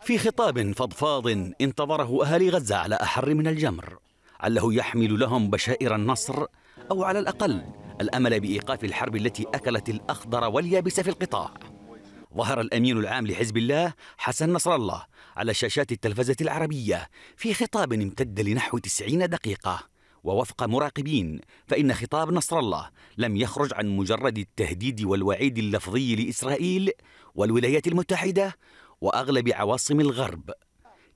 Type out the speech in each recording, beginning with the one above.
في خطاب فضفاض انتظره أهالي غزة على أحر من الجمر علّه يحمل لهم بشائر النصر أو على الأقل الأمل بإيقاف الحرب التي أكلت الأخضر واليابس في القطاع ظهر الأمين العام لحزب الله حسن نصر الله على شاشات التلفزة العربية في خطاب امتد لنحو 90 دقيقة ووفق مراقبين فإن خطاب نصر الله لم يخرج عن مجرد التهديد والوعيد اللفظي لإسرائيل والولايات المتحدة وأغلب عواصم الغرب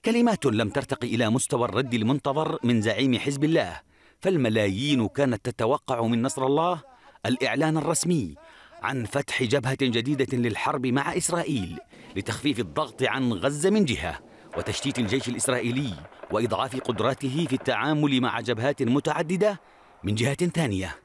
كلمات لم ترتقي إلى مستوى الرد المنتظر من زعيم حزب الله فالملايين كانت تتوقع من نصر الله الإعلان الرسمي عن فتح جبهة جديدة للحرب مع إسرائيل لتخفيف الضغط عن غزة من جهة وتشتيت الجيش الإسرائيلي وإضعاف قدراته في التعامل مع جبهات متعددة من جهة ثانية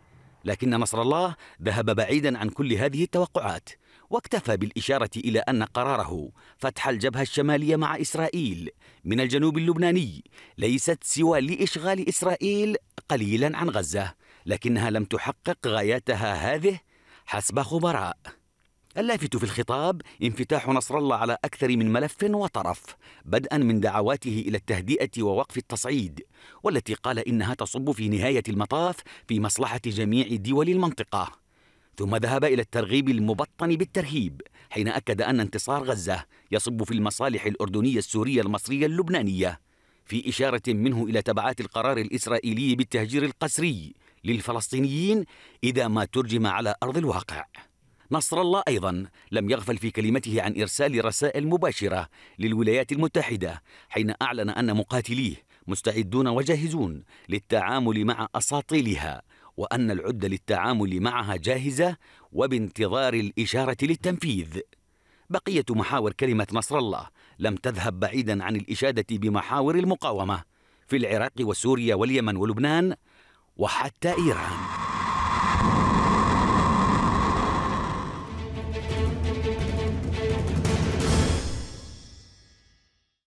لكن نصر الله ذهب بعيدا عن كل هذه التوقعات واكتفى بالإشارة إلى أن قراره فتح الجبهة الشمالية مع إسرائيل من الجنوب اللبناني ليست سوى لإشغال إسرائيل قليلا عن غزة لكنها لم تحقق غاياتها هذه حسب خبراء اللافت في الخطاب انفتاح نصر الله على أكثر من ملف وطرف بدءا من دعواته إلى التهدئة ووقف التصعيد والتي قال إنها تصب في نهاية المطاف في مصلحة جميع دول المنطقة ثم ذهب إلى الترغيب المبطن بالترهيب حين أكد أن انتصار غزة يصب في المصالح الأردنية السورية المصرية اللبنانية في إشارة منه إلى تبعات القرار الإسرائيلي بالتهجير القسري للفلسطينيين إذا ما ترجم على أرض الواقع نصر الله أيضا لم يغفل في كلمته عن إرسال رسائل مباشرة للولايات المتحدة حين أعلن أن مقاتليه مستعدون وجاهزون للتعامل مع أساطيلها وأن العدة للتعامل معها جاهزة وبانتظار الإشارة للتنفيذ بقية محاور كلمة نصر الله لم تذهب بعيدا عن الإشادة بمحاور المقاومة في العراق وسوريا واليمن ولبنان وحتى إيران